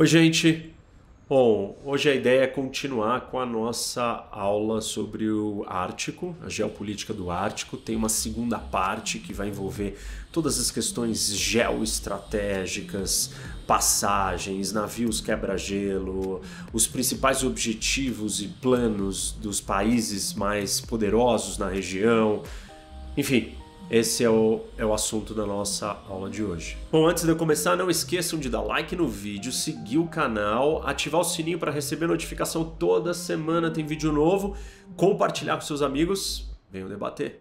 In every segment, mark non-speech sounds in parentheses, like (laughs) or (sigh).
Oi, gente! Bom, hoje a ideia é continuar com a nossa aula sobre o Ártico, a geopolítica do Ártico. Tem uma segunda parte que vai envolver todas as questões geoestratégicas, passagens, navios quebra-gelo, os principais objetivos e planos dos países mais poderosos na região. Enfim, esse é o, é o assunto da nossa aula de hoje. Bom, antes de eu começar, não esqueçam de dar like no vídeo, seguir o canal, ativar o sininho para receber notificação toda semana tem vídeo novo, compartilhar com seus amigos, venham debater.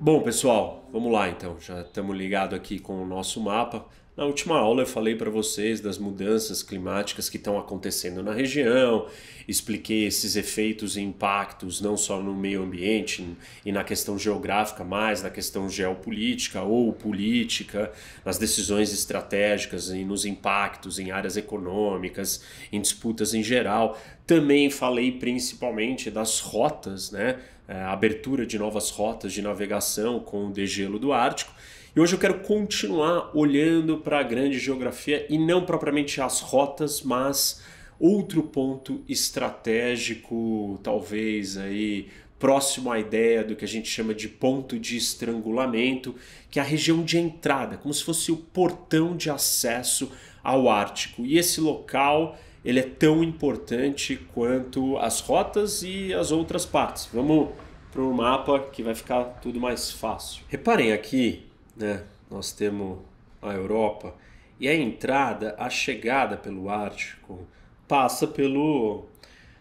Bom, pessoal, vamos lá então. Já estamos ligados aqui com o nosso mapa. Na última aula eu falei para vocês das mudanças climáticas que estão acontecendo na região, expliquei esses efeitos e impactos não só no meio ambiente e na questão geográfica, mas na questão geopolítica ou política, nas decisões estratégicas e nos impactos em áreas econômicas, em disputas em geral. Também falei principalmente das rotas, né? É, a abertura de novas rotas de navegação com o degelo do Ártico e hoje eu quero continuar olhando para a grande geografia e não propriamente as rotas, mas outro ponto estratégico, talvez aí próximo à ideia do que a gente chama de ponto de estrangulamento, que é a região de entrada, como se fosse o portão de acesso ao Ártico. E esse local ele é tão importante quanto as rotas e as outras partes. Vamos para o mapa que vai ficar tudo mais fácil. Reparem aqui né? Nós temos a Europa e a entrada, a chegada pelo Ártico passa pelo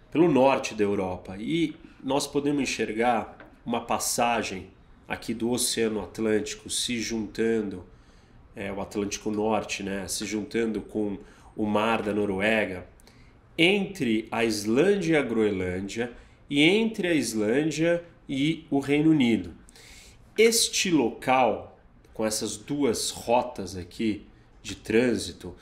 pelo norte da Europa e nós podemos enxergar uma passagem aqui do Oceano Atlântico se juntando é, o Atlântico Norte, né, se juntando com o mar da Noruega, entre a Islândia e a Groenlândia e entre a Islândia e o Reino Unido. Este local com essas duas rotas aqui de trânsito,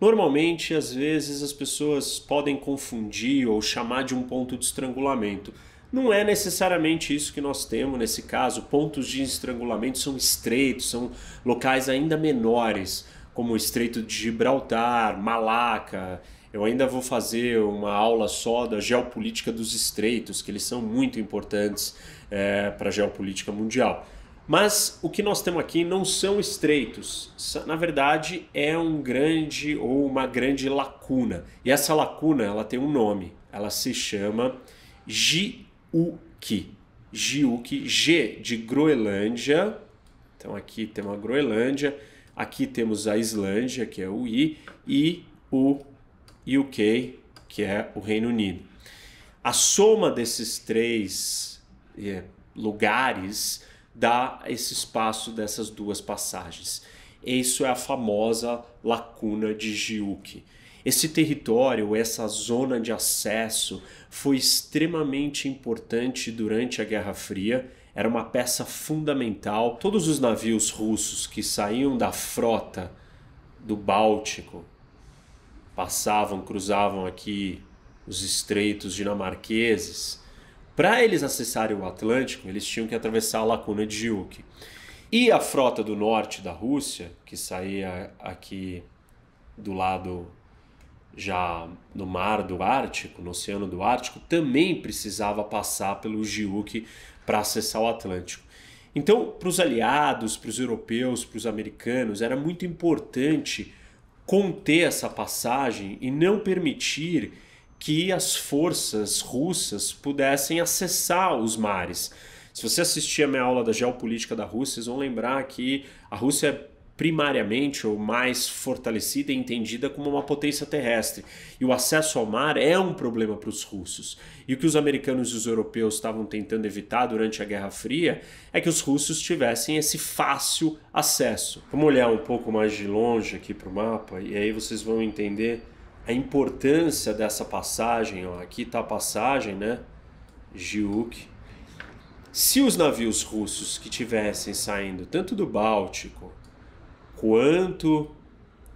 normalmente às vezes as pessoas podem confundir ou chamar de um ponto de estrangulamento. Não é necessariamente isso que nós temos nesse caso. Pontos de estrangulamento são estreitos, são locais ainda menores, como o Estreito de Gibraltar, Malaca. Eu ainda vou fazer uma aula só da geopolítica dos estreitos, que eles são muito importantes é, para a geopolítica mundial. Mas o que nós temos aqui não são estreitos, na verdade é um grande ou uma grande lacuna. E essa lacuna ela tem um nome, ela se chama Giuki. Giuki, G de Groenlândia, então aqui tem a Groenlândia, aqui temos a Islândia, que é o I, e o UK, que é o Reino Unido. A soma desses três é, lugares dá esse espaço dessas duas passagens. Isso é a famosa lacuna de Giuque. Esse território, essa zona de acesso, foi extremamente importante durante a Guerra Fria. Era uma peça fundamental. Todos os navios russos que saíam da frota do Báltico passavam, cruzavam aqui os estreitos dinamarqueses para eles acessarem o Atlântico, eles tinham que atravessar a lacuna de Jiuque. E a frota do norte da Rússia, que saía aqui do lado já no mar do Ártico, no oceano do Ártico, também precisava passar pelo Jiuque para acessar o Atlântico. Então, para os aliados, para os europeus, para os americanos, era muito importante conter essa passagem e não permitir que as forças russas pudessem acessar os mares. Se você assistir a minha aula da geopolítica da Rússia, vocês vão lembrar que a Rússia é primariamente ou mais fortalecida e entendida como uma potência terrestre. E o acesso ao mar é um problema para os russos. E o que os americanos e os europeus estavam tentando evitar durante a Guerra Fria é que os russos tivessem esse fácil acesso. Vamos olhar um pouco mais de longe aqui para o mapa e aí vocês vão entender a importância dessa passagem, ó, aqui está a passagem, né? Giuk. Se os navios russos que tivessem saindo tanto do Báltico quanto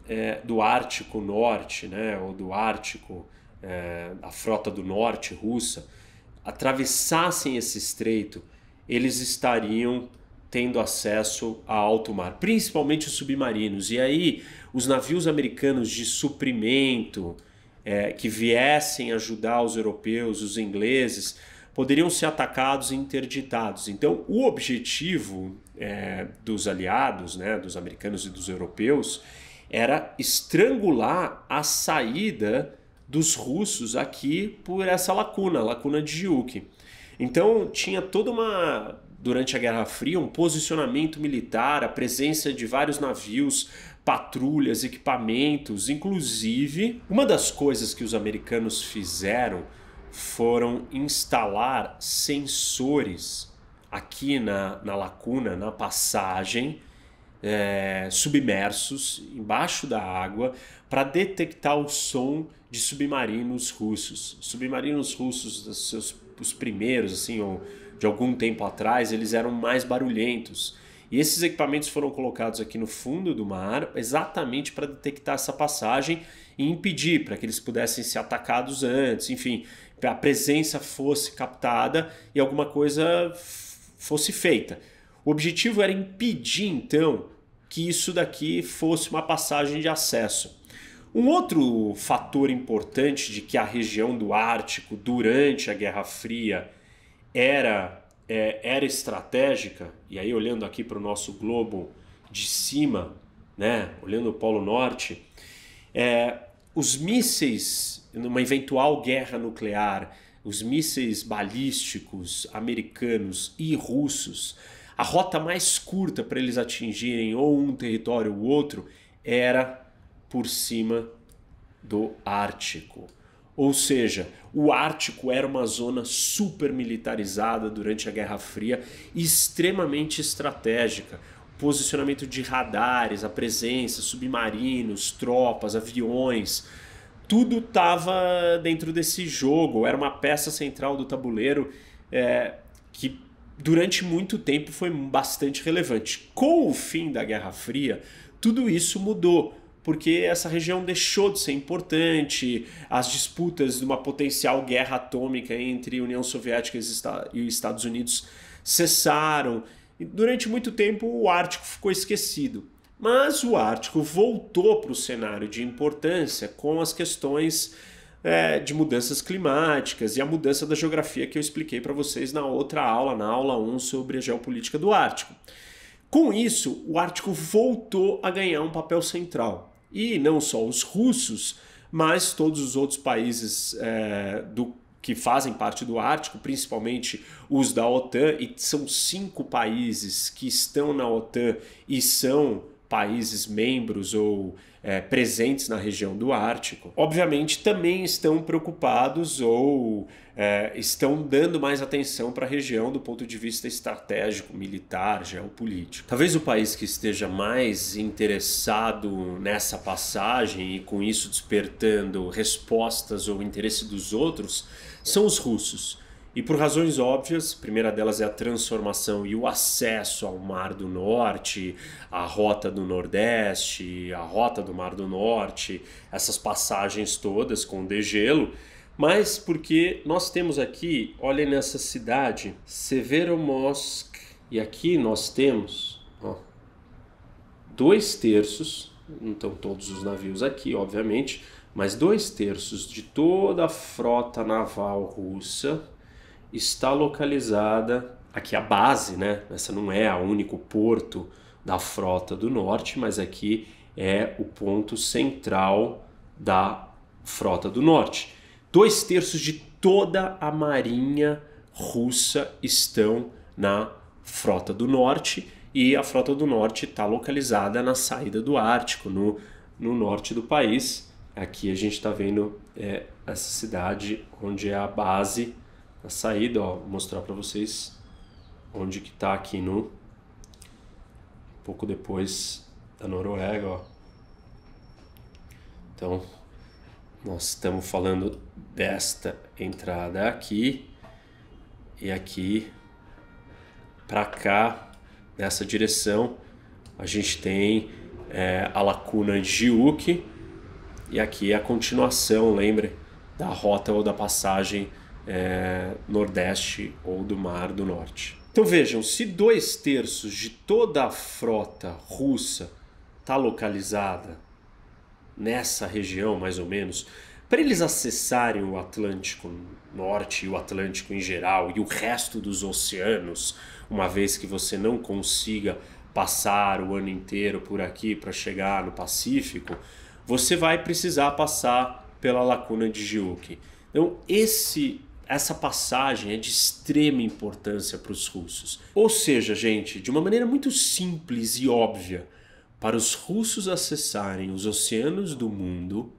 é, do Ártico Norte, né, ou do Ártico, é, a frota do Norte russa, atravessassem esse estreito, eles estariam tendo acesso a alto mar, principalmente os submarinos. E aí, os navios americanos de suprimento é, que viessem ajudar os europeus, os ingleses, poderiam ser atacados e interditados. Então, o objetivo é, dos aliados, né, dos americanos e dos europeus, era estrangular a saída dos russos aqui por essa lacuna, a lacuna de Yuki. Então tinha toda uma durante a Guerra Fria, um posicionamento militar, a presença de vários navios, patrulhas, equipamentos, inclusive, uma das coisas que os americanos fizeram foram instalar sensores aqui na, na lacuna, na passagem, é, submersos, embaixo da água, para detectar o som de submarinos russos. Submarinos russos, os, seus, os primeiros, assim, ou de algum tempo atrás, eles eram mais barulhentos. E esses equipamentos foram colocados aqui no fundo do mar exatamente para detectar essa passagem e impedir para que eles pudessem ser atacados antes, enfim, a presença fosse captada e alguma coisa fosse feita. O objetivo era impedir então que isso daqui fosse uma passagem de acesso. Um outro fator importante de que a região do Ártico durante a Guerra Fria era, é, era estratégica, e aí olhando aqui para o nosso globo de cima, né, olhando o Polo Norte, é, os mísseis, numa eventual guerra nuclear, os mísseis balísticos americanos e russos, a rota mais curta para eles atingirem ou um território ou outro era por cima do Ártico. Ou seja, o Ártico era uma zona super militarizada durante a Guerra Fria, extremamente estratégica. Posicionamento de radares, a presença, submarinos, tropas, aviões, tudo estava dentro desse jogo. Era uma peça central do tabuleiro é, que durante muito tempo foi bastante relevante. Com o fim da Guerra Fria, tudo isso mudou porque essa região deixou de ser importante, as disputas de uma potencial guerra atômica entre União Soviética e os Estados Unidos cessaram. E durante muito tempo o Ártico ficou esquecido. Mas o Ártico voltou para o cenário de importância com as questões é, de mudanças climáticas e a mudança da geografia que eu expliquei para vocês na outra aula, na aula 1 sobre a geopolítica do Ártico. Com isso, o Ártico voltou a ganhar um papel central. E não só os russos, mas todos os outros países é, do que fazem parte do Ártico, principalmente os da OTAN, e são cinco países que estão na OTAN e são países membros ou é, presentes na região do Ártico, obviamente também estão preocupados ou é, estão dando mais atenção para a região do ponto de vista estratégico, militar, geopolítico. Talvez o país que esteja mais interessado nessa passagem e com isso despertando respostas ou interesse dos outros são os russos. E por razões óbvias, a primeira delas é a transformação e o acesso ao Mar do Norte, a rota do Nordeste, a rota do Mar do Norte, essas passagens todas com degelo mas porque nós temos aqui, olhem nessa cidade, Severomorsk, e aqui nós temos ó, dois terços, não estão todos os navios aqui, obviamente, mas dois terços de toda a frota naval russa está localizada aqui a base, né? Essa não é a único porto da frota do norte, mas aqui é o ponto central da frota do norte. Dois terços de toda a marinha russa estão na Frota do Norte e a Frota do Norte está localizada na saída do Ártico, no, no norte do país. Aqui a gente está vendo é, essa cidade onde é a base, a saída. Ó, vou mostrar para vocês onde que está aqui no um pouco depois da Noruega. Ó. Então nós estamos falando desta entrada aqui e aqui para cá, nessa direção, a gente tem é, a lacuna Giuk e aqui é a continuação, lembre da rota ou da passagem é, nordeste ou do Mar do Norte. Então vejam, se dois terços de toda a frota russa está localizada nessa região, mais ou menos, para eles acessarem o Atlântico Norte e o Atlântico em geral e o resto dos oceanos, uma vez que você não consiga passar o ano inteiro por aqui para chegar no Pacífico, você vai precisar passar pela lacuna de Giuki. Então, esse essa passagem é de extrema importância para os russos. Ou seja, gente, de uma maneira muito simples e óbvia, para os russos acessarem os oceanos do mundo,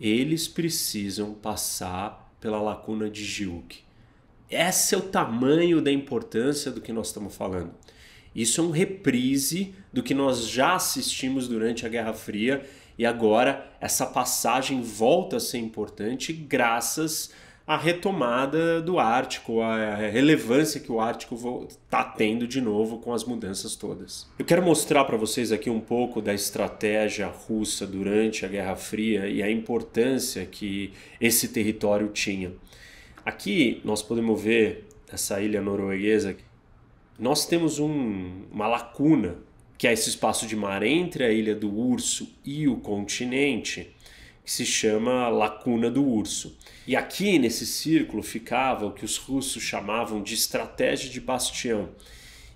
eles precisam passar pela lacuna de Gilk. Esse é o tamanho da importância do que nós estamos falando. Isso é um reprise do que nós já assistimos durante a Guerra Fria e agora essa passagem volta a ser importante graças a a retomada do Ártico, a relevância que o Ártico está tendo de novo com as mudanças todas. Eu quero mostrar para vocês aqui um pouco da estratégia russa durante a Guerra Fria e a importância que esse território tinha. Aqui nós podemos ver essa ilha norueguesa. Nós temos um, uma lacuna, que é esse espaço de mar entre a ilha do Urso e o continente que se chama Lacuna do Urso. E aqui nesse círculo ficava o que os russos chamavam de estratégia de bastião.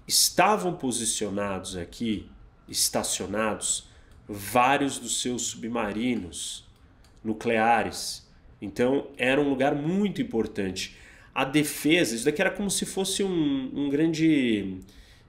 Estavam posicionados aqui, estacionados, vários dos seus submarinos nucleares. Então era um lugar muito importante. A defesa, isso daqui era como se fosse um, um grande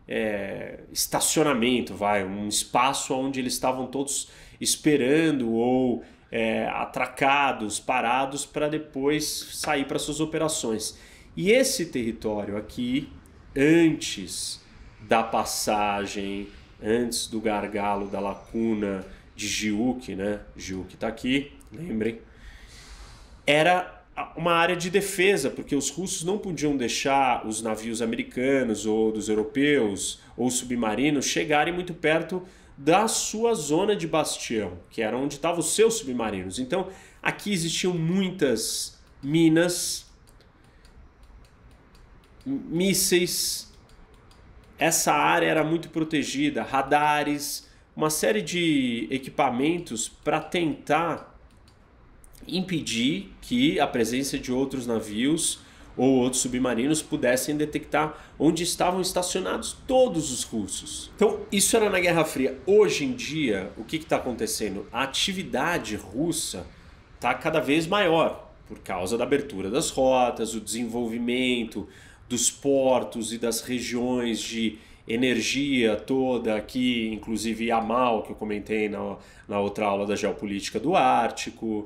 é, estacionamento, vai, um espaço onde eles estavam todos esperando ou é, atracados, parados, para depois sair para suas operações. E esse território aqui, antes da passagem, antes do gargalo da lacuna de Giuk, né? Giuk está aqui, lembrem. Era uma área de defesa, porque os russos não podiam deixar os navios americanos ou dos europeus ou submarinos chegarem muito perto da sua zona de bastião, que era onde estavam os seus submarinos. Então, aqui existiam muitas minas, mísseis. Essa área era muito protegida, radares, uma série de equipamentos para tentar impedir que a presença de outros navios ou outros submarinos pudessem detectar onde estavam estacionados todos os russos. Então, isso era na Guerra Fria. Hoje em dia, o que está acontecendo? A atividade russa está cada vez maior por causa da abertura das rotas, o desenvolvimento dos portos e das regiões de energia toda aqui, inclusive a mal que eu comentei na, na outra aula da geopolítica do Ártico.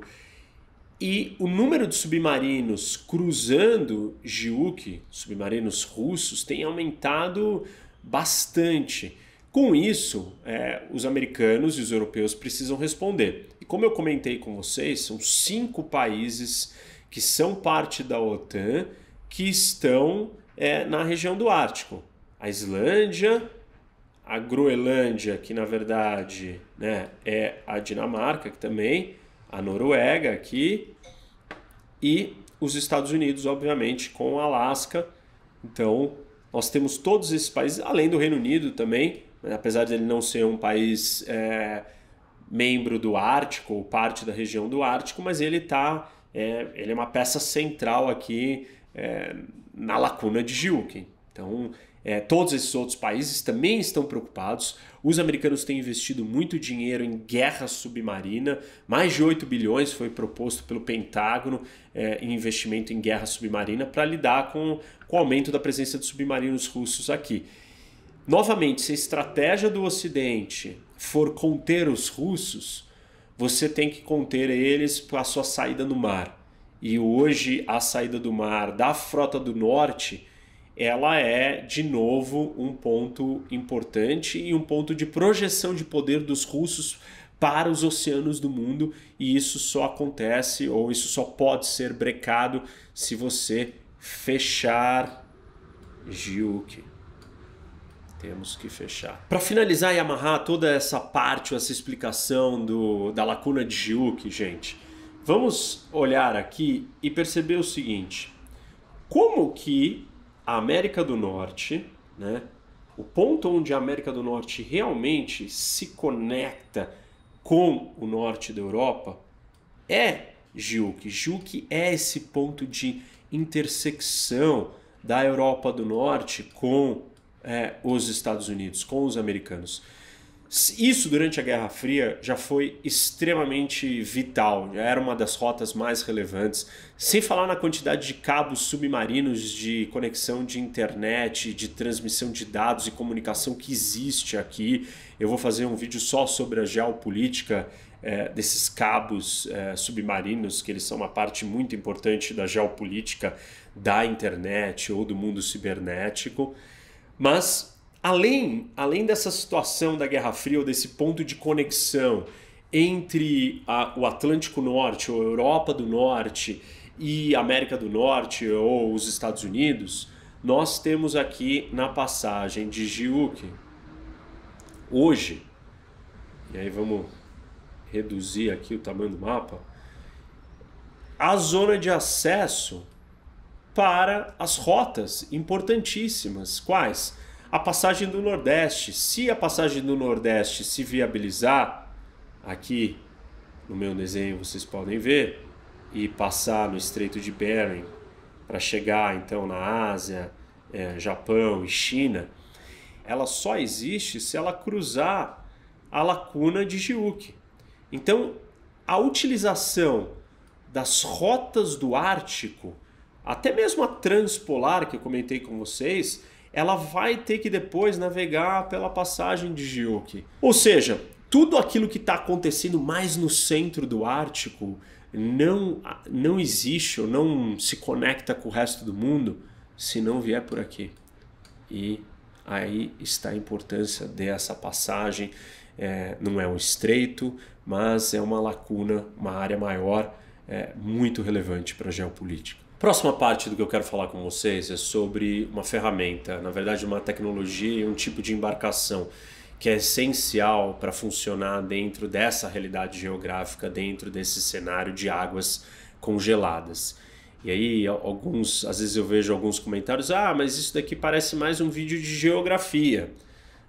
E o número de submarinos cruzando Giuk, submarinos russos, tem aumentado bastante. Com isso, é, os americanos e os europeus precisam responder. E como eu comentei com vocês, são cinco países que são parte da OTAN que estão é, na região do Ártico: a Islândia, a Groenlândia, que na verdade né, é a Dinamarca, que também a Noruega aqui e os Estados Unidos, obviamente, com o Alasca. Então, nós temos todos esses países, além do Reino Unido também, né? apesar de ele não ser um país é, membro do Ártico ou parte da região do Ártico, mas ele tá, é, ele é uma peça central aqui é, na lacuna de Gilken. Então, é, todos esses outros países também estão preocupados. Os americanos têm investido muito dinheiro em guerra submarina, mais de 8 bilhões foi proposto pelo Pentágono é, em investimento em guerra submarina para lidar com, com o aumento da presença de submarinos russos aqui. Novamente, se a estratégia do Ocidente for conter os russos, você tem que conter eles com a sua saída no mar. E hoje a saída do mar da Frota do Norte ela é, de novo, um ponto importante e um ponto de projeção de poder dos russos para os oceanos do mundo, e isso só acontece ou isso só pode ser brecado se você fechar Giuki. Temos que fechar. Para finalizar e amarrar toda essa parte, essa explicação do, da lacuna de Giuki, gente, vamos olhar aqui e perceber o seguinte: como que a América do Norte, né? O ponto onde a América do Norte realmente se conecta com o norte da Europa é Giuk. Giuk é esse ponto de intersecção da Europa do Norte com é, os Estados Unidos, com os americanos. Isso durante a Guerra Fria já foi extremamente vital, já era uma das rotas mais relevantes, sem falar na quantidade de cabos submarinos de conexão de internet, de transmissão de dados e comunicação que existe aqui. Eu vou fazer um vídeo só sobre a geopolítica é, desses cabos é, submarinos, que eles são uma parte muito importante da geopolítica da internet ou do mundo cibernético. Mas Além, além dessa situação da Guerra Fria, ou desse ponto de conexão entre a, o Atlântico Norte, ou Europa do Norte, e América do Norte, ou os Estados Unidos, nós temos aqui na passagem de Giuk, hoje, e aí vamos reduzir aqui o tamanho do mapa, a zona de acesso para as rotas importantíssimas. Quais? a passagem do Nordeste. Se a passagem do Nordeste se viabilizar, aqui no meu desenho vocês podem ver, e passar no Estreito de Bering para chegar então na Ásia, é, Japão e China, ela só existe se ela cruzar a lacuna de Giuk. Então, a utilização das rotas do Ártico, até mesmo a transpolar que eu comentei com vocês, ela vai ter que depois navegar pela passagem de Gioki. Ou seja, tudo aquilo que está acontecendo mais no centro do Ártico não, não existe ou não se conecta com o resto do mundo se não vier por aqui. E aí está a importância dessa passagem. É, não é um estreito, mas é uma lacuna, uma área maior, é, muito relevante para a geopolítica. Próxima parte do que eu quero falar com vocês é sobre uma ferramenta, na verdade, uma tecnologia e um tipo de embarcação que é essencial para funcionar dentro dessa realidade geográfica, dentro desse cenário de águas congeladas. E aí, alguns, às vezes eu vejo alguns comentários: ah, mas isso daqui parece mais um vídeo de geografia.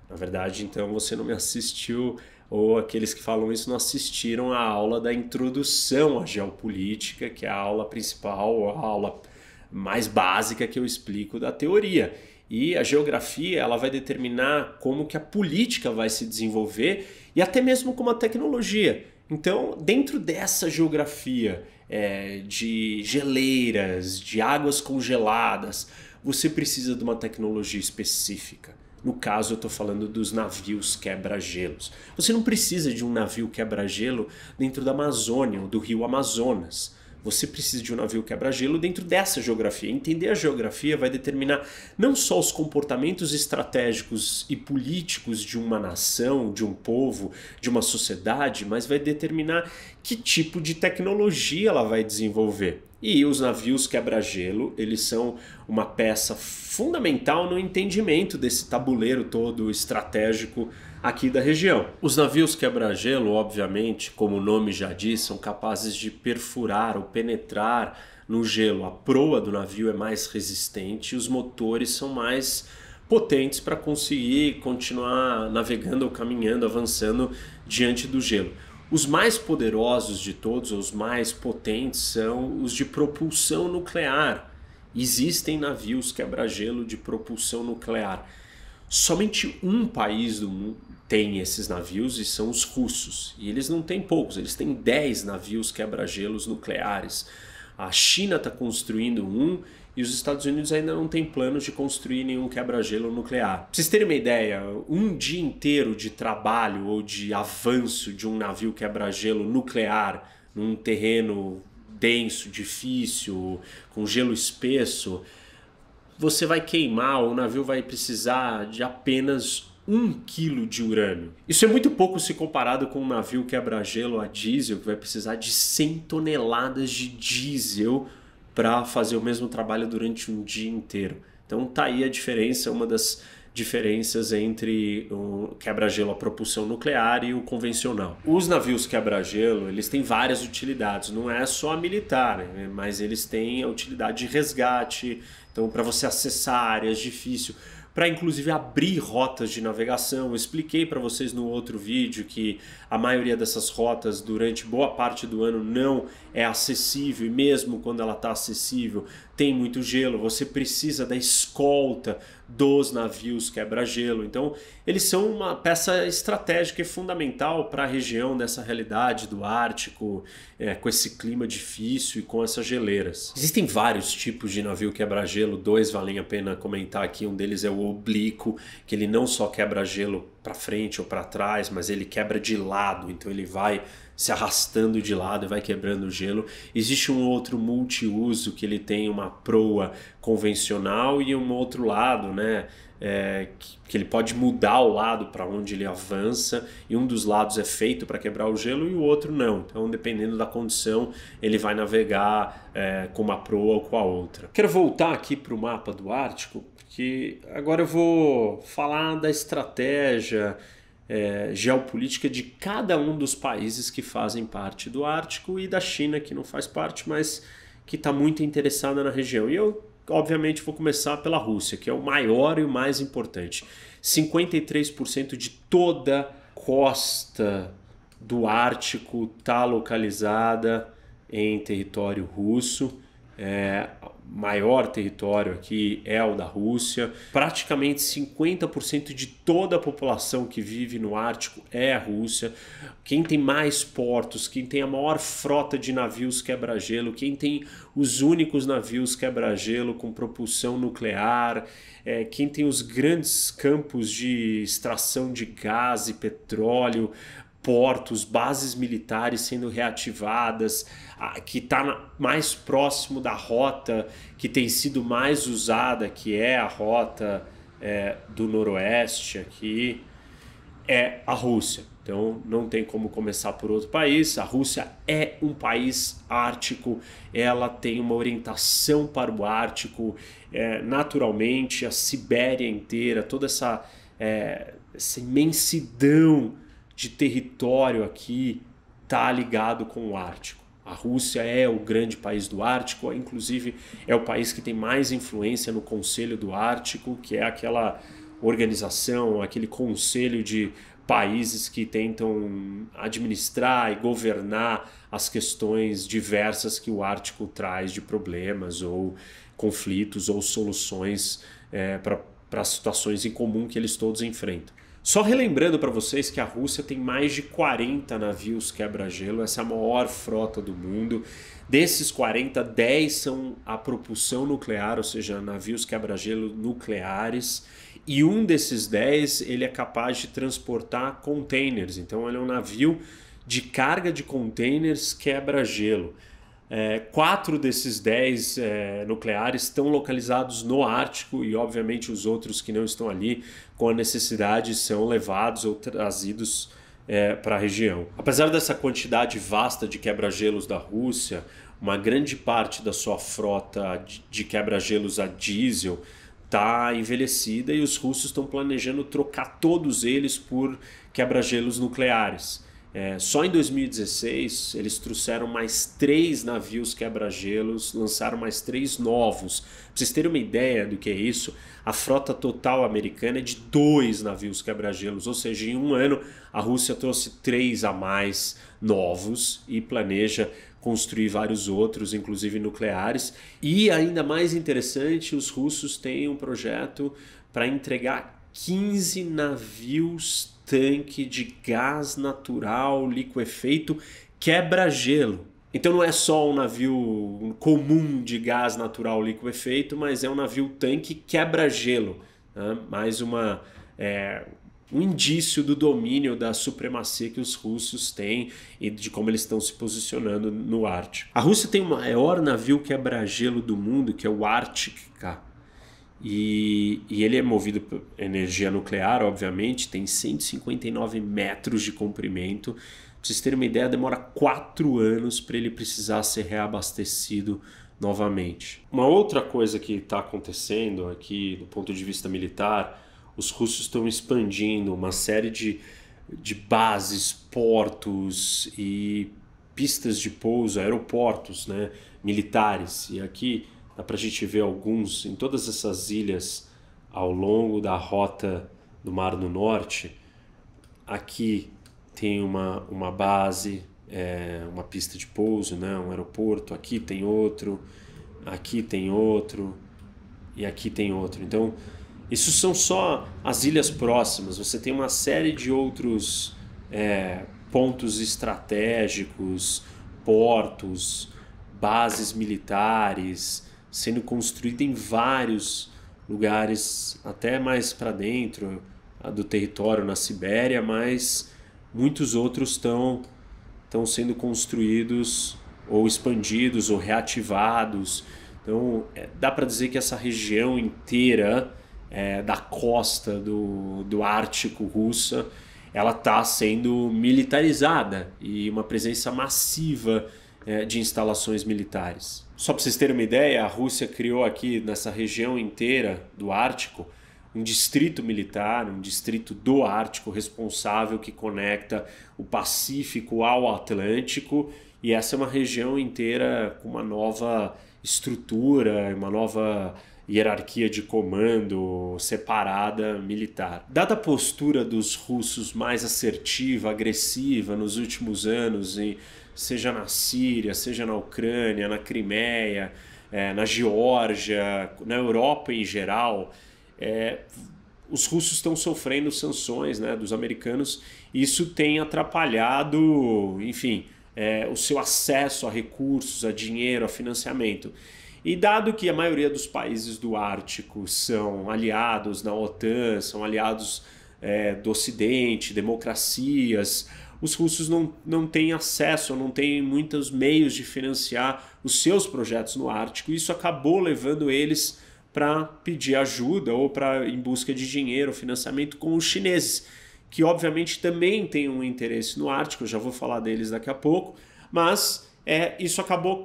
Na verdade, então você não me assistiu ou aqueles que falam isso não assistiram à aula da introdução à geopolítica, que é a aula principal, a aula mais básica que eu explico da teoria. E a geografia ela vai determinar como que a política vai se desenvolver e até mesmo como a tecnologia. Então, dentro dessa geografia é, de geleiras, de águas congeladas, você precisa de uma tecnologia específica. No caso, eu estou falando dos navios quebra-gelos. Você não precisa de um navio quebra-gelo dentro da Amazônia ou do rio Amazonas. Você precisa de um navio quebra-gelo dentro dessa geografia. Entender a geografia vai determinar não só os comportamentos estratégicos e políticos de uma nação, de um povo, de uma sociedade, mas vai determinar que tipo de tecnologia ela vai desenvolver. E os navios quebra-gelo, eles são uma peça fundamental no entendimento desse tabuleiro todo estratégico aqui da região. Os navios quebra-gelo, obviamente, como o nome já diz, são capazes de perfurar ou penetrar no gelo. A proa do navio é mais resistente e os motores são mais potentes para conseguir continuar navegando ou caminhando, avançando diante do gelo. Os mais poderosos de todos, os mais potentes, são os de propulsão nuclear. Existem navios quebra-gelo de propulsão nuclear. Somente um país do, tem esses navios e são os russos. E eles não têm poucos, eles têm 10 navios quebra-gelos nucleares. A China está construindo um e os Estados Unidos ainda não têm planos de construir nenhum quebra-gelo nuclear. para vocês terem uma ideia, um dia inteiro de trabalho ou de avanço de um navio quebra-gelo nuclear num terreno denso, difícil, com gelo espesso, você vai queimar, o navio vai precisar de apenas 1 quilo de urânio. Isso é muito pouco se comparado com um navio quebra-gelo a diesel, que vai precisar de 100 toneladas de diesel para fazer o mesmo trabalho durante um dia inteiro. Então tá aí a diferença, uma das diferenças entre o quebra-gelo a propulsão nuclear e o convencional. Os navios quebra-gelo, eles têm várias utilidades, não é só a militar, né? mas eles têm a utilidade de resgate, então para você acessar áreas difíceis para inclusive abrir rotas de navegação. Eu expliquei para vocês no outro vídeo que a maioria dessas rotas durante boa parte do ano não é acessível e mesmo quando ela está acessível tem muito gelo, você precisa da escolta dos navios quebra-gelo. Então, eles são uma peça estratégica e fundamental para a região nessa realidade do Ártico, é, com esse clima difícil e com essas geleiras. Existem vários tipos de navio quebra-gelo, dois valem a pena comentar aqui. Um deles é o oblíquo, que ele não só quebra gelo para frente ou para trás, mas ele quebra de lado, então ele vai se arrastando de lado e vai quebrando o gelo. Existe um outro multiuso que ele tem uma proa convencional e um outro lado, né? É, que, ele pode mudar o lado para onde ele avança, e um dos lados é feito para quebrar o gelo e o outro não. Então, dependendo da condição, ele vai navegar é, com uma proa ou com a outra. Quero voltar aqui para o mapa do Ártico, porque agora eu vou falar da estratégia é, geopolítica de cada um dos países que fazem parte do Ártico e da China, que não faz parte, mas que está muito interessada na região. E eu, obviamente, vou começar pela Rússia, que é o maior e o mais importante. 53% de toda a costa do Ártico está localizada em território russo. É, maior território aqui é o da Rússia. Praticamente 50% de toda a população que vive no Ártico é a Rússia. Quem tem mais portos, quem tem a maior frota de navios quebra-gelo, quem tem os únicos navios quebra-gelo com propulsão nuclear, é, quem tem os grandes campos de extração de gás e petróleo portos, bases militares sendo reativadas, que está mais próximo da rota que tem sido mais usada, que é a rota é, do Noroeste aqui, é a Rússia. Então não tem como começar por outro país. A Rússia é um país ártico, ela tem uma orientação para o Ártico, é, naturalmente, a Sibéria inteira, toda essa, é, essa imensidão de território aqui está ligado com o Ártico. A Rússia é o grande país do Ártico, inclusive é o país que tem mais influência no Conselho do Ártico, que é aquela organização, aquele conselho de países que tentam administrar e governar as questões diversas que o Ártico traz de problemas ou conflitos ou soluções é, eh, para situações em comum que eles todos enfrentam. Só relembrando para vocês que a Rússia tem mais de 40 navios quebra-gelo, essa é a maior frota do mundo. Desses 40, 10 são a propulsão nuclear, ou seja, navios quebra-gelo nucleares. E um desses 10 ele é capaz de transportar containers. Então ele é um navio de carga de containers quebra-gelo. É, quatro desses dez é, nucleares estão localizados no Ártico e, obviamente, os outros que não estão ali, com a necessidade, são levados ou trazidos é, para a região. Apesar dessa quantidade vasta de quebra-gelos da Rússia, uma grande parte da sua frota de quebra-gelos a diesel está envelhecida e os russos estão planejando trocar todos eles por quebra-gelos nucleares. É, só em 2016 eles trouxeram mais três navios quebra-gelos, lançaram mais três novos. Pra vocês terem uma ideia do que é isso, a frota total americana é de dois navios quebra-gelos, ou seja, em um ano a Rússia trouxe três a mais novos e planeja construir vários outros, inclusive nucleares. E ainda mais interessante, os russos têm um projeto para entregar 15 navios tanque de gás natural liquefeito quebra-gelo. Então não é só um navio comum de gás natural liquefeito, mas é um navio tanque quebra-gelo. Né? Mais uma, é, um indício do domínio da supremacia que os russos têm e de como eles estão se posicionando no Ártico. A Rússia tem o maior navio quebra-gelo do mundo, que é o Arctica. E, e, ele é movido por energia nuclear, obviamente, tem 159 metros de comprimento. Para vocês terem uma ideia, demora quatro anos para ele precisar ser reabastecido novamente. Uma outra coisa que está acontecendo aqui do ponto de vista militar, os russos estão expandindo uma série de, de bases, portos e pistas de pouso, aeroportos né, militares. E aqui Dá para a gente ver alguns em todas essas ilhas ao longo da rota do Mar do Norte. Aqui tem uma, uma base, é, uma pista de pouso, né? um aeroporto. Aqui tem outro, aqui tem outro e aqui tem outro. Então, isso são só as ilhas próximas. Você tem uma série de outros é, pontos estratégicos, portos, bases militares, sendo construída em vários lugares, até mais para dentro do território, na Sibéria, mas muitos outros estão estão sendo construídos ou expandidos ou reativados. Então, é, dá para dizer que essa região inteira é, da costa do, do Ártico russa, ela está sendo militarizada e uma presença massiva é, de instalações militares. Só para vocês terem uma ideia, a Rússia criou aqui nessa região inteira do Ártico um distrito militar, um distrito do Ártico responsável que conecta o Pacífico ao Atlântico, e essa é uma região inteira com uma nova estrutura, uma nova hierarquia de comando separada militar. Dada a postura dos russos mais assertiva, agressiva nos últimos anos em seja na Síria, seja na Ucrânia, na Crimeia, é, na Geórgia, na Europa em geral, é, os russos estão sofrendo sanções né, dos americanos e isso tem atrapalhado, enfim, é, o seu acesso a recursos, a dinheiro, a financiamento. E dado que a maioria dos países do Ártico são aliados na OTAN, são aliados é, do Ocidente, democracias, os russos não, não têm acesso, não têm muitos meios de financiar os seus projetos no Ártico. Isso acabou levando eles para pedir ajuda ou para em busca de dinheiro, financiamento com os chineses, que obviamente também têm um interesse no Ártico, já vou falar deles daqui a pouco, mas é, isso acabou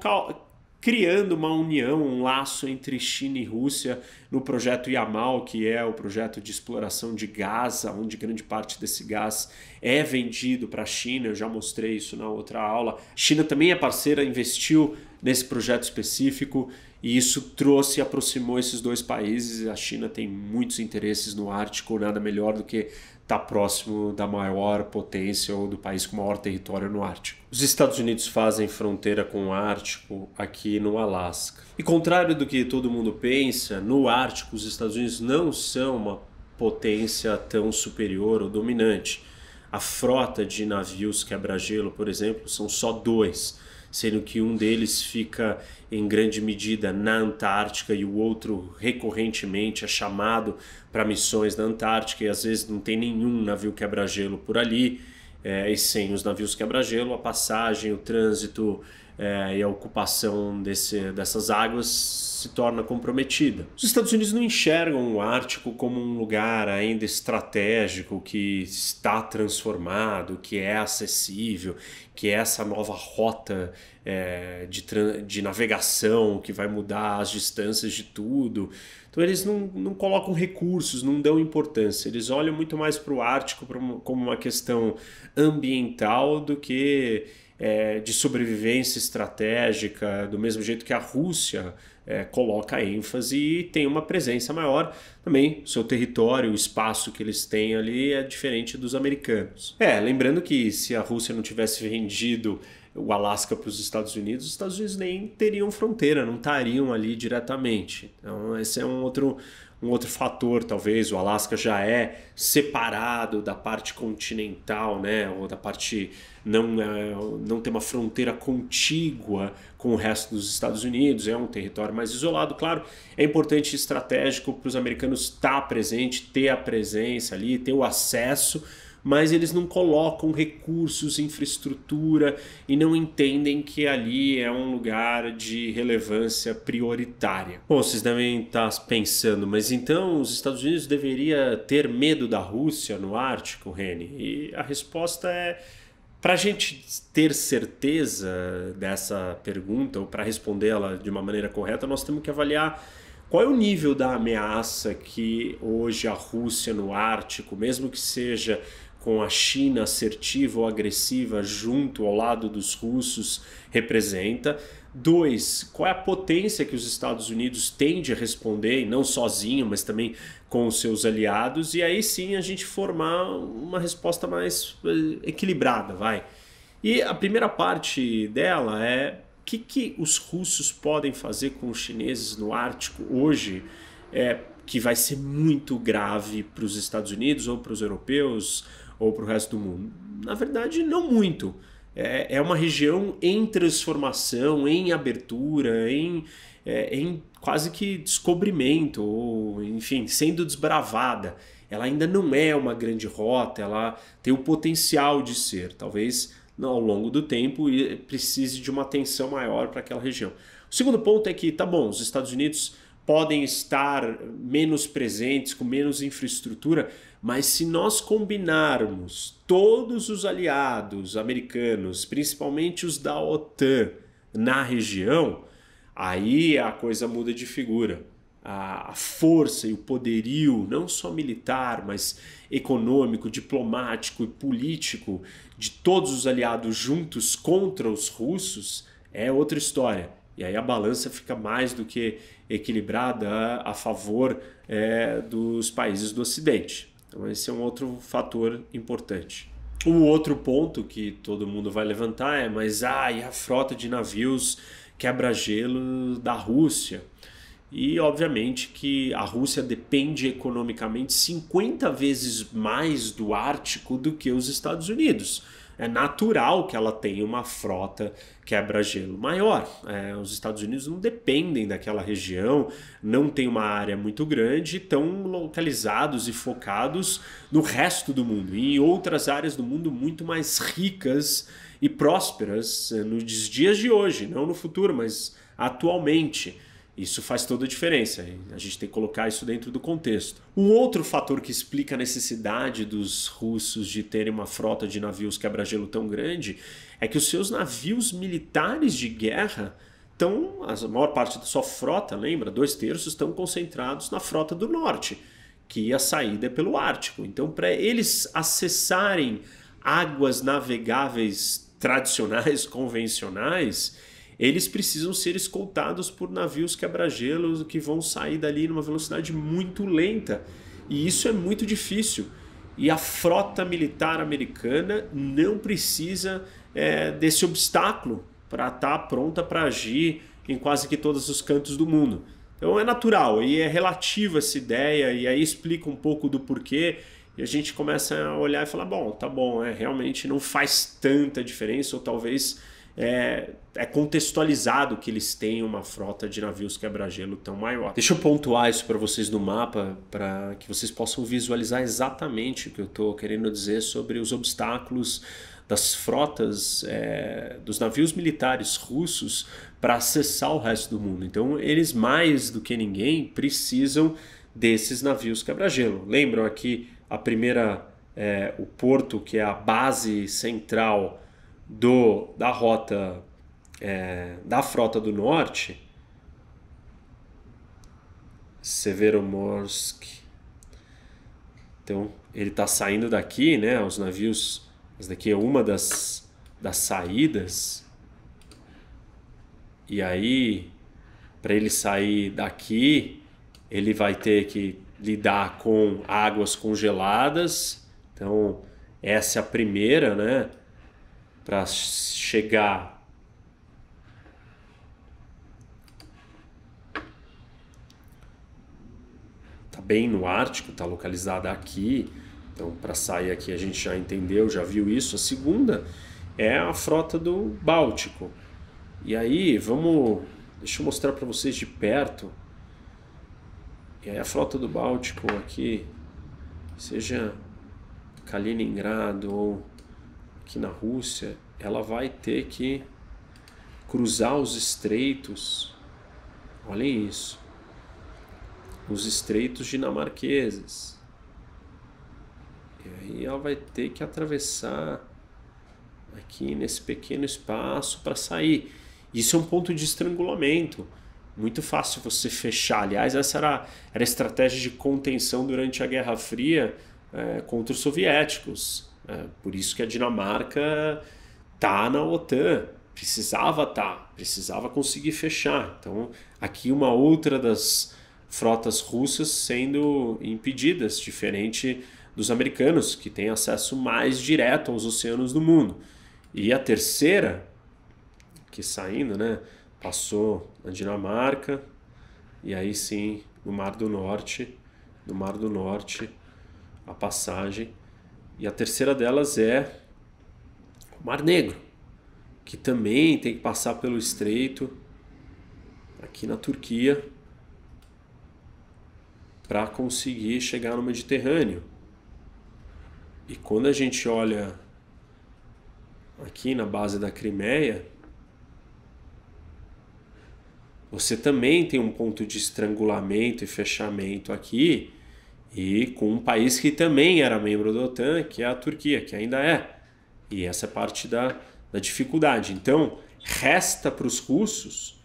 criando uma união, um laço entre China e Rússia no projeto Yamal, que é o projeto de exploração de gás, onde grande parte desse gás é vendido para a China. Eu já mostrei isso na outra aula. China também é parceira, investiu nesse projeto específico e isso trouxe e aproximou esses dois países. A China tem muitos interesses no Ártico, nada melhor do que estar tá próximo da maior potência ou do país com maior território no Ártico. Os Estados Unidos fazem fronteira com o Ártico aqui no Alasca. E contrário do que todo mundo pensa, no Ártico os Estados Unidos não são uma potência tão superior ou dominante. A frota de navios quebra-gelo, por exemplo, são só dois sendo que um deles fica em grande medida na Antártica e o outro recorrentemente é chamado para missões na Antártica e às vezes não tem nenhum navio quebra-gelo por ali. É, e sem os navios quebra-gelo, a passagem, o trânsito é, e a ocupação desse, dessas águas se torna comprometida. Os Estados Unidos não enxergam o Ártico como um lugar ainda estratégico que está transformado, que é acessível, que é essa nova rota é, de, de navegação que vai mudar as distâncias de tudo. Então eles não, não colocam recursos, não dão importância. Eles olham muito mais para o Ártico como uma questão ambiental do que é, de sobrevivência estratégica, do mesmo jeito que a Rússia é, coloca ênfase e tem uma presença maior. Também seu território, o espaço que eles têm ali é diferente dos americanos. É, lembrando que se a Rússia não tivesse vendido o Alasca para os Estados Unidos, os Estados Unidos nem teriam fronteira, não estariam ali diretamente. Então, esse é um outro, um outro fator, talvez. O Alasca já é separado da parte continental, né? Ou da parte. Não, é, não tem uma fronteira contígua com o resto dos Estados Unidos, é um território mais isolado, claro. É importante estratégico para os americanos estar presente, ter a presença ali, ter o acesso mas eles não colocam recursos, infraestrutura e não entendem que ali é um lugar de relevância prioritária. Bom, vocês devem estar pensando, mas então os Estados Unidos deveria ter medo da Rússia no Ártico, Rene? E a resposta é para a gente ter certeza dessa pergunta, ou para respondê-la de uma maneira correta, nós temos que avaliar qual é o nível da ameaça que hoje a Rússia no Ártico, mesmo que seja com a China assertiva ou agressiva junto ao lado dos russos representa. Dois, qual é a potência que os Estados Unidos têm de responder, não sozinho, mas também com os seus aliados, e aí sim a gente formar uma resposta mais eh, equilibrada, vai. E a primeira parte dela é o que, que os russos podem fazer com os chineses no Ártico hoje, é, que vai ser muito grave para os Estados Unidos ou para os europeus ou para o resto do mundo? Na verdade, não muito. É, é uma região em transformação, em abertura, em, é, em quase que descobrimento, ou enfim, sendo desbravada. Ela ainda não é uma grande rota, ela tem o potencial de ser. Talvez ao longo do tempo precise de uma atenção maior para aquela região. O segundo ponto é que, tá bom, os Estados Unidos podem estar menos presentes, com menos infraestrutura, mas se nós combinarmos todos os aliados americanos, principalmente os da OTAN, na região, aí a coisa muda de figura. A força e o poderio, não só militar, mas econômico, diplomático e político, de todos os aliados juntos contra os russos é outra história. E aí a balança fica mais do que equilibrada a favor é, dos países do Ocidente. Então, esse é um outro fator importante. O outro ponto que todo mundo vai levantar é: mas ah, e a frota de navios quebra-gelo da Rússia? E obviamente que a Rússia depende economicamente 50 vezes mais do Ártico do que os Estados Unidos é natural que ela tenha uma frota quebra-gelo maior. É, os Estados Unidos não dependem daquela região, não tem uma área muito grande, estão localizados e focados no resto do mundo e em outras áreas do mundo muito mais ricas e prósperas é, nos dias de hoje, não no futuro, mas atualmente. Isso faz toda a diferença. A gente tem que colocar isso dentro do contexto. Um outro fator que explica a necessidade dos russos de terem uma frota de navios quebra-gelo tão grande é que os seus navios militares de guerra estão, a maior parte da sua frota, lembra, dois terços estão concentrados na frota do norte, que a saída é pelo Ártico. Então, para eles acessarem águas navegáveis tradicionais, (laughs) convencionais, eles precisam ser escoltados por navios quebra-gelos que vão sair dali numa velocidade muito lenta. E isso é muito difícil. E a frota militar americana não precisa é, desse obstáculo para estar tá pronta para agir em quase que todos os cantos do mundo. Então é natural e é relativa essa ideia, e aí explica um pouco do porquê. E a gente começa a olhar e falar: bom, tá bom, é, realmente não faz tanta diferença, ou talvez é, é contextualizado que eles tenham uma frota de navios quebra-gelo tão maior. Deixa eu pontuar isso para vocês no mapa, para que vocês possam visualizar exatamente o que eu estou querendo dizer sobre os obstáculos das frotas é, dos navios militares russos para acessar o resto do mundo. Então, eles mais do que ninguém precisam desses navios quebra-gelo. Lembram aqui a primeira, é, o porto que é a base central do da rota é, da frota do norte, Severomorsk. Então ele está saindo daqui, né? Os navios, essa daqui é uma das, das saídas. E aí, para ele sair daqui, ele vai ter que lidar com águas congeladas. Então essa é a primeira, né? para chegar tá bem no Ártico, tá localizada aqui. Então, para sair aqui a gente já entendeu, já viu isso. A segunda é a frota do Báltico. E aí, vamos, deixa eu mostrar para vocês de perto. E aí a frota do Báltico aqui, seja Kaliningrado ou aqui na Rússia, ela vai ter que cruzar os estreitos. Olhem isso. Os estreitos dinamarqueses. E aí ela vai ter que atravessar aqui nesse pequeno espaço para sair. Isso é um ponto de estrangulamento. Muito fácil você fechar. Aliás, essa era, era a estratégia de contenção durante a Guerra Fria é, contra os soviéticos. É, por isso que a Dinamarca tá na OTAN, precisava estar, tá, precisava conseguir fechar. Então, aqui uma outra das frotas russas sendo impedidas, diferente dos americanos, que têm acesso mais direto aos oceanos do mundo. E a terceira, que saindo, né, passou na Dinamarca, e aí sim, no Mar do Norte, no Mar do Norte, a passagem e a terceira delas é o Mar Negro, que também tem que passar pelo estreito aqui na Turquia para conseguir chegar no Mediterrâneo. E quando a gente olha aqui na base da Crimeia, você também tem um ponto de estrangulamento e fechamento aqui e com um país que também era membro da OTAN, que é a Turquia, que ainda é. E essa é parte da, da dificuldade. Então, resta para os russos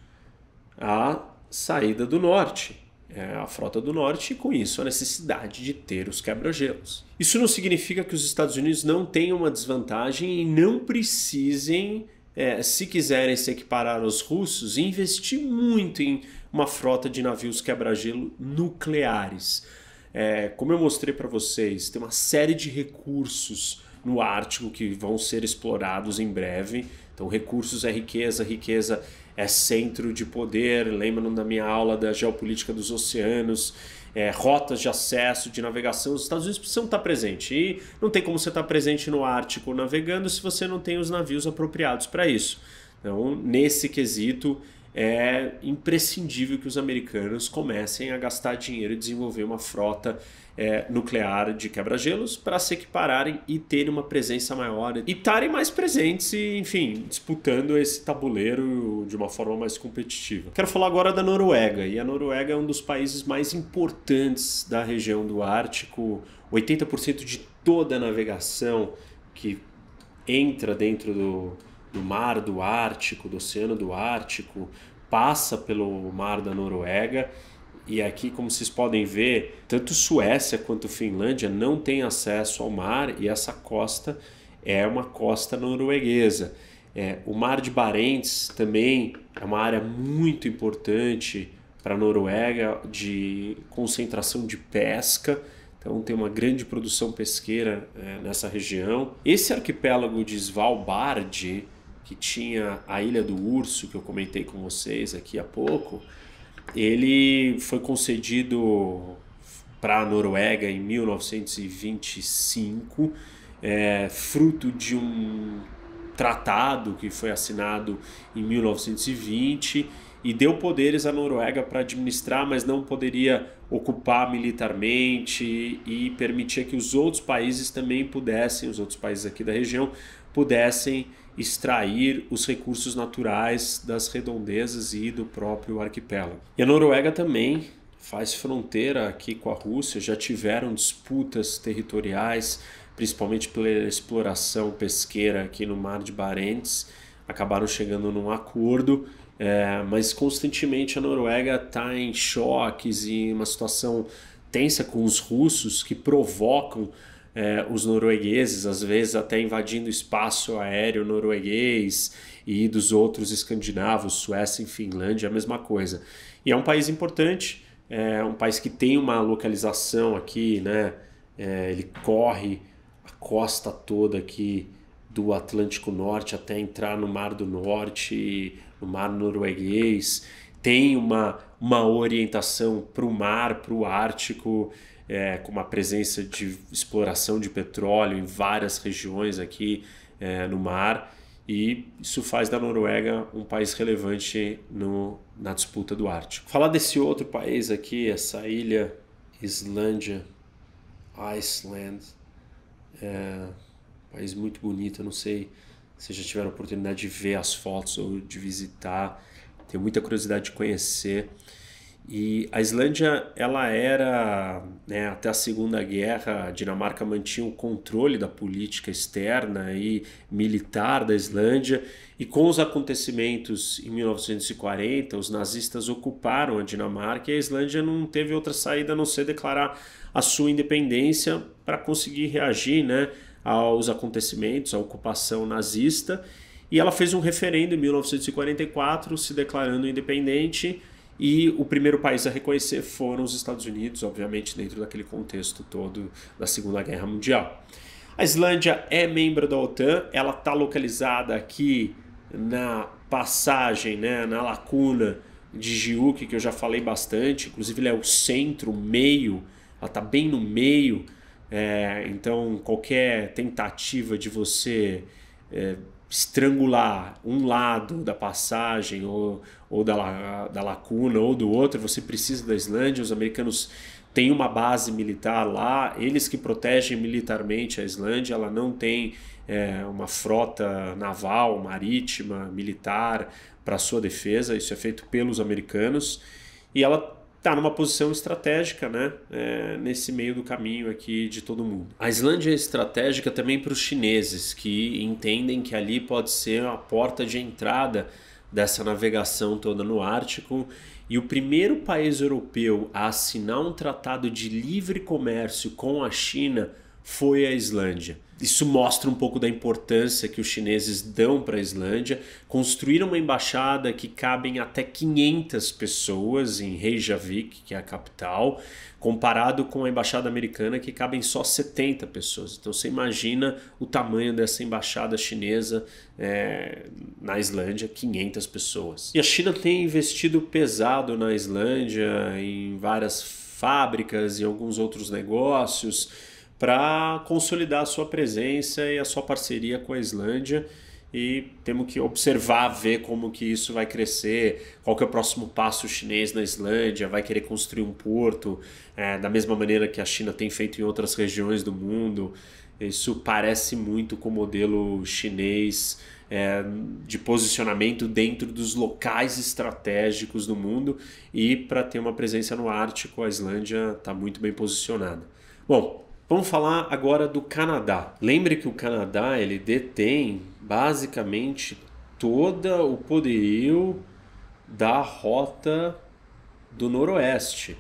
a saída do norte, é, a frota do norte, e com isso a necessidade de ter os quebra-gelos. Isso não significa que os Estados Unidos não tenham uma desvantagem e não precisem, é, se quiserem se equiparar aos russos, investir muito em uma frota de navios quebra-gelo nucleares é, como eu mostrei para vocês, tem uma série de recursos no Ártico que vão ser explorados em breve. Então, recursos é riqueza, riqueza é centro de poder. Lembram da minha aula da geopolítica dos oceanos, é, rotas de acesso, de navegação. Os Estados Unidos precisam estar presentes. E não tem como você estar presente no Ártico navegando se você não tem os navios apropriados para isso. Então, nesse quesito, é imprescindível que os americanos comecem a gastar dinheiro e desenvolver uma frota é, nuclear de quebra-gelos para se equipararem e terem uma presença maior e estarem mais presentes e, enfim, disputando esse tabuleiro de uma forma mais competitiva. Quero falar agora da Noruega, e a Noruega é um dos países mais importantes da região do Ártico. 80% de toda a navegação que entra dentro do, do mar do Ártico, do oceano do Ártico, passa pelo mar da Noruega. E aqui, como vocês podem ver, tanto Suécia quanto Finlândia não têm acesso ao mar e essa costa é uma costa norueguesa. É, o Mar de Barentes também é uma área muito importante para a Noruega de concentração de pesca. Então tem uma grande produção pesqueira é, nessa região. Esse arquipélago de Svalbard que tinha a Ilha do Urso, que eu comentei com vocês aqui há pouco, ele foi concedido para a Noruega em 1925, é, fruto de um tratado que foi assinado em 1920 e deu poderes à Noruega para administrar, mas não poderia ocupar militarmente e permitir que os outros países também pudessem, os outros países aqui da região, pudessem extrair os recursos naturais das redondezas e do próprio arquipélago. E a Noruega também faz fronteira aqui com a Rússia, já tiveram disputas territoriais, principalmente pela exploração pesqueira aqui no Mar de Barentes, acabaram chegando num acordo é, mas constantemente a Noruega está em choques e uma situação tensa com os russos que provocam é, os noruegueses, às vezes até invadindo espaço aéreo norueguês e dos outros escandinavos, Suécia e Finlândia, a mesma coisa. E é um país importante, é um país que tem uma localização aqui, né? É, ele corre a costa toda aqui do Atlântico Norte até entrar no Mar do Norte no mar norueguês, tem uma, uma orientação para o mar, para o Ártico, é, com uma presença de exploração de petróleo em várias regiões aqui é, no mar. E isso faz da Noruega um país relevante no, na disputa do Ártico. Falar desse outro país aqui, essa ilha Islândia, Iceland, é, um país muito bonito, eu não sei vocês já tiveram oportunidade de ver as fotos ou de visitar. Tenho muita curiosidade de conhecer. E a Islândia, ela era, né, até a Segunda Guerra, a Dinamarca mantinha o controle da política externa e militar da Islândia, e com os acontecimentos em 1940, os nazistas ocuparam a Dinamarca e a Islândia não teve outra saída a não ser declarar a sua independência para conseguir reagir, né, aos acontecimentos, à ocupação nazista, e ela fez um referendo em 1944, se declarando independente, e o primeiro país a reconhecer foram os Estados Unidos, obviamente dentro daquele contexto todo da Segunda Guerra Mundial. A Islândia é membro da OTAN, ela está localizada aqui na passagem, né, na lacuna de Giuk, que eu já falei bastante, inclusive ele é o centro, o meio, ela está bem no meio é, então, qualquer tentativa de você é, estrangular um lado da passagem ou, ou da, da lacuna ou do outro, você precisa da Islândia. Os americanos têm uma base militar lá, eles que protegem militarmente a Islândia, ela não tem é, uma frota naval, marítima, militar para sua defesa, isso é feito pelos americanos. E ela está numa posição estratégica né, é, nesse meio do caminho aqui de todo mundo. A Islândia é estratégica também para os chineses, que entendem que ali pode ser a porta de entrada dessa navegação toda no Ártico. E o primeiro país europeu a assinar um tratado de livre comércio com a China foi a Islândia. Isso mostra um pouco da importância que os chineses dão para a Islândia. Construíram uma embaixada que cabem até 500 pessoas em Reykjavik, que é a capital, comparado com a embaixada americana que cabem só 70 pessoas. Então você imagina o tamanho dessa embaixada chinesa é, na Islândia, 500 pessoas. E a China tem investido pesado na Islândia em várias fábricas e alguns outros negócios para consolidar a sua presença e a sua parceria com a Islândia e temos que observar, ver como que isso vai crescer, qual que é o próximo passo chinês na Islândia, vai querer construir um porto, é, da mesma maneira que a China tem feito em outras regiões do mundo. Isso parece muito com o modelo chinês é, de posicionamento dentro dos locais estratégicos do mundo e para ter uma presença no Ártico, a Islândia está muito bem posicionada. Bom, Vamos falar agora do Canadá. Lembre que o Canadá ele detém basicamente todo o poderio da rota do Noroeste.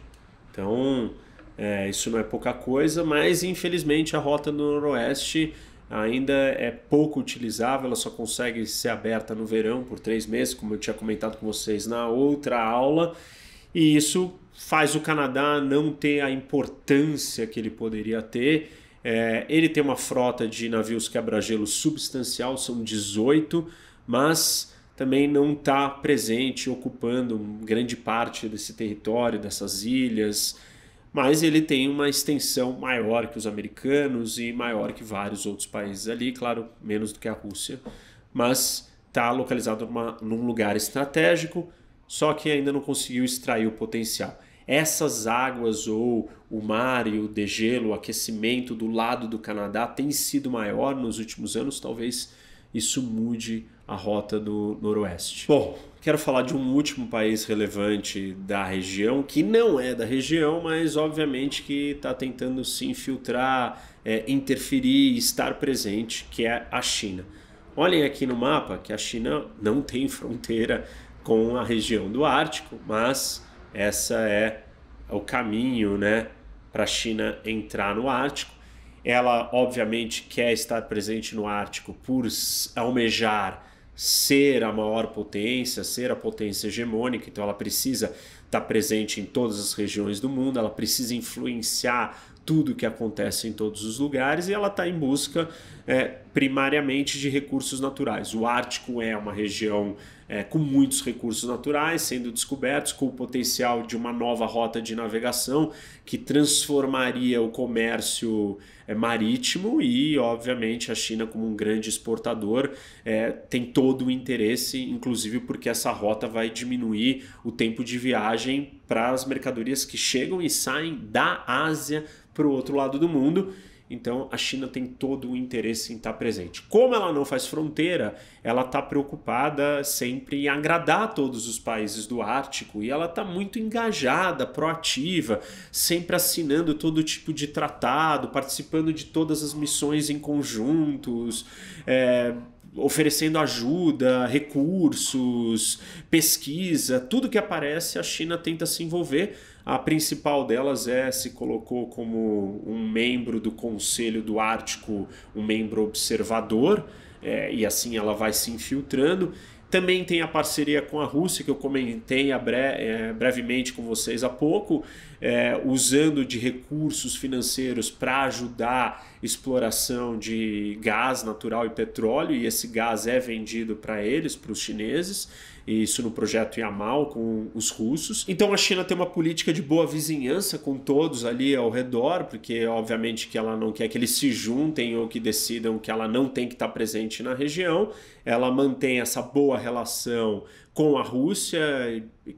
Então, é, isso não é pouca coisa, mas infelizmente a rota do Noroeste ainda é pouco utilizável, ela só consegue ser aberta no verão por três meses, como eu tinha comentado com vocês na outra aula, e isso faz o Canadá não ter a importância que ele poderia ter. É, ele tem uma frota de navios quebra-gelo substancial, são 18, mas também não está presente, ocupando grande parte desse território, dessas ilhas. Mas ele tem uma extensão maior que os americanos e maior que vários outros países ali, claro, menos do que a Rússia, mas está localizado numa, num lugar estratégico só que ainda não conseguiu extrair o potencial. Essas águas ou o mar e o degelo, o aquecimento do lado do Canadá tem sido maior nos últimos anos, talvez isso mude a rota do noroeste. Bom, quero falar de um último país relevante da região, que não é da região, mas obviamente que está tentando se infiltrar, é, interferir, estar presente, que é a China. Olhem aqui no mapa que a China não tem fronteira com a região do Ártico, mas essa é o caminho, né, para a China entrar no Ártico. Ela obviamente quer estar presente no Ártico por almejar ser a maior potência, ser a potência hegemônica, então ela precisa estar tá presente em todas as regiões do mundo, ela precisa influenciar tudo que acontece em todos os lugares e ela está em busca é, primariamente de recursos naturais. O Ártico é uma região é, com muitos recursos naturais sendo descobertos, com o potencial de uma nova rota de navegação que transformaria o comércio é, marítimo e, obviamente, a China, como um grande exportador, é, tem todo o interesse, inclusive porque essa rota vai diminuir o tempo de viagem para as mercadorias que chegam e saem da Ásia para o outro lado do mundo. Então a China tem todo o interesse em estar presente. Como ela não faz fronteira, ela está preocupada sempre em agradar todos os países do Ártico e ela está muito engajada, proativa, sempre assinando todo tipo de tratado, participando de todas as missões em conjuntos. É, oferecendo ajuda, recursos, pesquisa, tudo que aparece, a China tenta se envolver a principal delas é se colocou como um membro do Conselho do Ártico, um membro observador, é, e assim ela vai se infiltrando. Também tem a parceria com a Rússia, que eu comentei bre é, brevemente com vocês há pouco, é, usando de recursos financeiros para ajudar exploração de gás natural e petróleo, e esse gás é vendido para eles, para os chineses isso no projeto Yamal com os russos. Então a China tem uma política de boa vizinhança com todos ali ao redor, porque obviamente que ela não quer que eles se juntem ou que decidam que ela não tem que estar presente na região ela mantém essa boa relação com a Rússia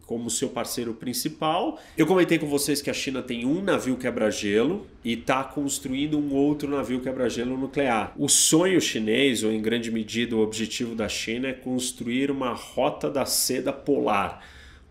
como seu parceiro principal. Eu comentei com vocês que a China tem um navio quebra-gelo e está construindo um outro navio quebra-gelo nuclear. O sonho chinês, ou em grande medida o objetivo da China, é construir uma rota da seda polar.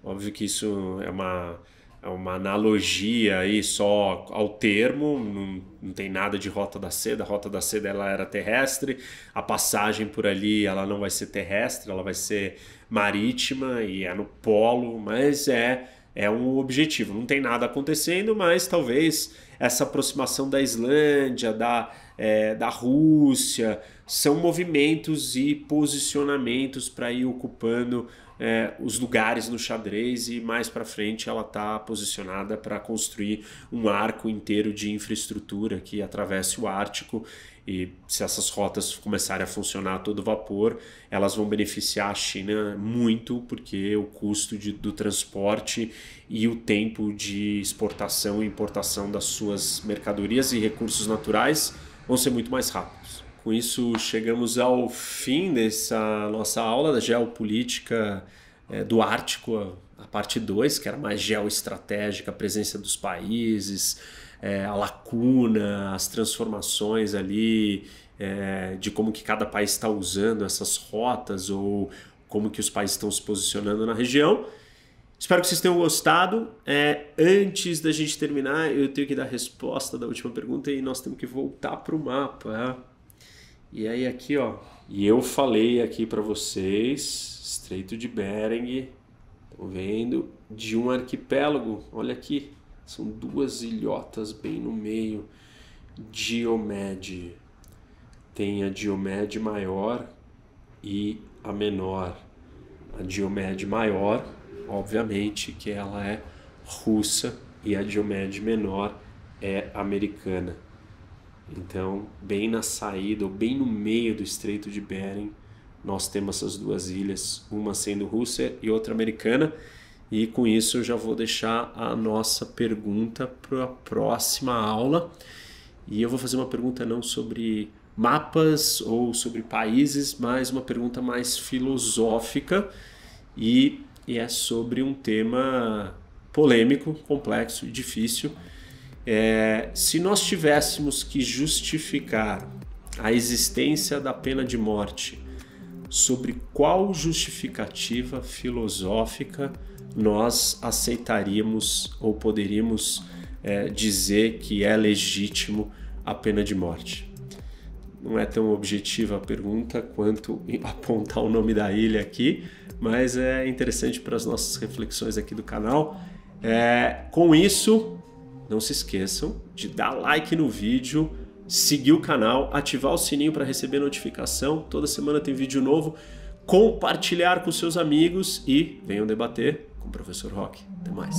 Óbvio que isso é uma é uma analogia aí só ao termo, não, não tem nada de Rota da Seda. A Rota da Seda ela era terrestre, a passagem por ali ela não vai ser terrestre, ela vai ser marítima e é no polo, mas é é um objetivo. Não tem nada acontecendo, mas talvez essa aproximação da Islândia, da, é, da Rússia, são movimentos e posicionamentos para ir ocupando é, os lugares no xadrez e mais para frente ela está posicionada para construir um arco inteiro de infraestrutura que atravesse o Ártico e se essas rotas começarem a funcionar a todo vapor, elas vão beneficiar a China muito, porque o custo de, do transporte e o tempo de exportação e importação das suas mercadorias e recursos naturais vão ser muito mais rápido. Com isso, chegamos ao fim dessa nossa aula da geopolítica é, do Ártico, a parte 2, que era mais geoestratégica, a presença dos países, é, a lacuna, as transformações ali, é, de como que cada país está usando essas rotas ou como que os países estão se posicionando na região. Espero que vocês tenham gostado. É, antes da gente terminar, eu tenho que dar a resposta da última pergunta e nós temos que voltar para o mapa. E aí aqui, ó. E eu falei aqui para vocês, Estreito de Bering, estão vendo? De um arquipélago, olha aqui, são duas ilhotas bem no meio. Diomede. Tem a Diomede maior e a menor. A Diomede maior, obviamente, que ela é russa e a Diomede menor é americana. Então, bem na saída ou bem no meio do Estreito de Bering, nós temos essas duas ilhas, uma sendo Rússia e outra americana. E com isso eu já vou deixar a nossa pergunta para a próxima aula. E eu vou fazer uma pergunta não sobre mapas ou sobre países, mas uma pergunta mais filosófica e, e é sobre um tema polêmico, complexo e difícil é, se nós tivéssemos que justificar a existência da pena de morte, sobre qual justificativa filosófica nós aceitaríamos ou poderíamos é, dizer que é legítimo a pena de morte? não é tão objetiva a pergunta quanto (laughs) apontar o nome da ilha aqui, mas é interessante para as nossas reflexões aqui do canal. É, com isso, não se esqueçam de dar like no vídeo, seguir o canal, ativar o sininho para receber notificação. Toda semana tem vídeo novo. Compartilhar com seus amigos e venham debater com o professor Rock. Até mais.